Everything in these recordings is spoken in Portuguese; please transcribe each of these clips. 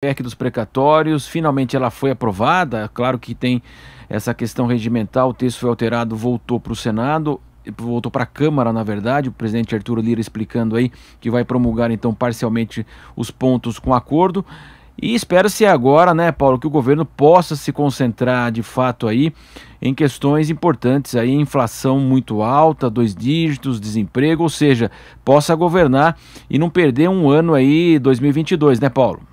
PEC dos precatórios, finalmente ela foi aprovada, é claro que tem essa questão regimental, o texto foi alterado, voltou para o Senado, voltou para a Câmara, na verdade, o presidente Arturo Lira explicando aí que vai promulgar então parcialmente os pontos com acordo. E espera-se agora, né, Paulo, que o governo possa se concentrar de fato aí em questões importantes aí, inflação muito alta, dois dígitos, desemprego, ou seja, possa governar e não perder um ano aí 2022, né, Paulo?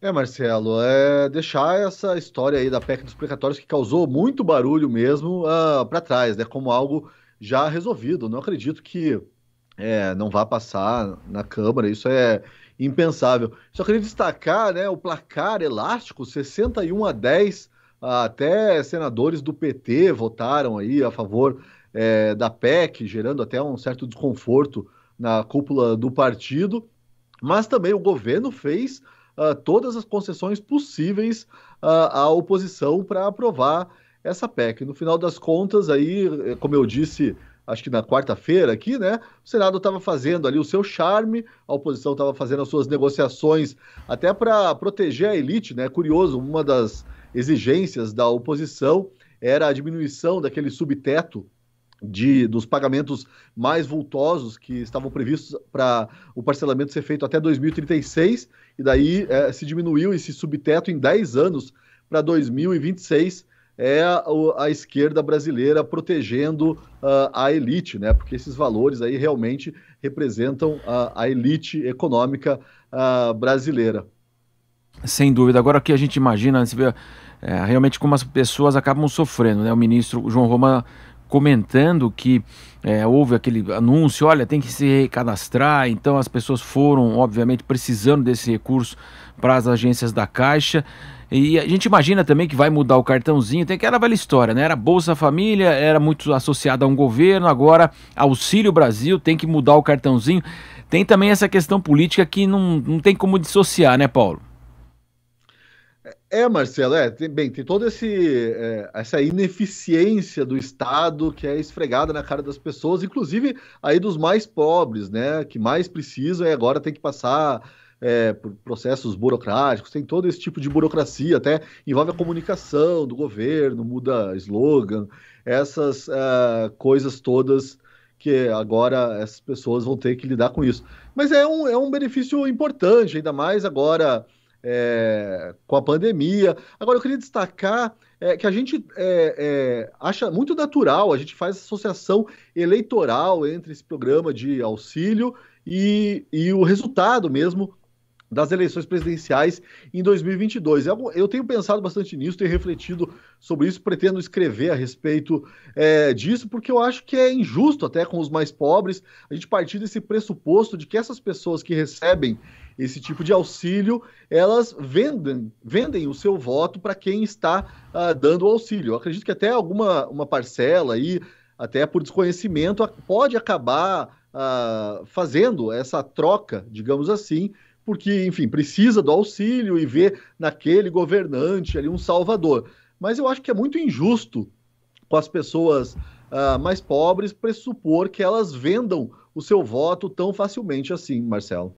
É, Marcelo, é deixar essa história aí da PEC dos precatórios que causou muito barulho mesmo uh, ah, para trás, né? Como algo já resolvido. Não acredito que é, não vá passar na Câmara, isso é impensável. Só queria destacar né, o placar elástico, 61 a 10, até senadores do PT votaram aí a favor é, da PEC, gerando até um certo desconforto na cúpula do partido. Mas também o governo fez ah, todas as concessões possíveis uh, à oposição para aprovar essa PEC. No final das contas, aí, eh, como eu disse, acho que na quarta-feira aqui, né? O Senado estava fazendo ali o seu charme, a oposição estava fazendo as suas negociações até para proteger a elite, né? Curioso, uma das exigências da oposição era a diminuição daquele subteto de, dos pagamentos mais vultosos que estavam previstos para o parcelamento ser feito até 2036, e daí é, se diminuiu esse subteto em 10 anos para 2026. É a, esquerda brasileira protegendo uh, a elite, né? Porque esses valores aí realmente representam a, a elite econômica uh, brasileira. Sem dúvida. Agora que a gente imagina, você vê é, realmente como as pessoas acabam sofrendo, né? O ministro João Roma comentando que é, houve aquele anúncio, olha, tem que se recadastrar, então as pessoas foram, obviamente, precisando desse recurso para as agências da Caixa. E a gente imagina também que vai mudar o cartãozinho, tem aquela velha história, né? Era Bolsa Família, era muito associada a um governo, agora Auxílio Brasil, tem que mudar o cartãozinho. Tem também essa questão política que não, não tem como dissociar, né, Paulo? É, Marcelo, é, tem, bem, tem toda é, essa ineficiência do Estado que é esfregada na cara das pessoas, inclusive aí dos mais pobres, né, que mais precisam e agora tem que passar é, por processos burocráticos, tem todo esse tipo de burocracia, até envolve a comunicação do governo, muda slogan, essas é, coisas todas que agora essas pessoas vão ter que lidar com isso. Mas é um, é um benefício importante, ainda mais agora é, com a pandemia. Agora, eu queria destacar é, que a gente é, é, acha muito natural, a gente faz associação eleitoral entre esse programa de auxílio e, e o resultado mesmo das eleições presidenciais em 2022. É eu tenho pensado bastante nisso, tenho refletido sobre isso, pretendo escrever a respeito é, disso, porque eu acho que é injusto até com os mais pobres a gente partir desse pressuposto de que essas pessoas que recebem esse tipo de auxílio, elas vendem, vendem o seu voto para quem está uh, dando o auxílio. Eu acredito que até alguma uma parcela aí, até por desconhecimento, pode acabar uh, fazendo essa troca, digamos assim, porque, enfim, precisa do auxílio e vê naquele governante ali um salvador. Mas eu acho que é muito injusto com as pessoas uh, mais pobres pressupor que elas vendam o seu voto tão facilmente assim, Marcelo.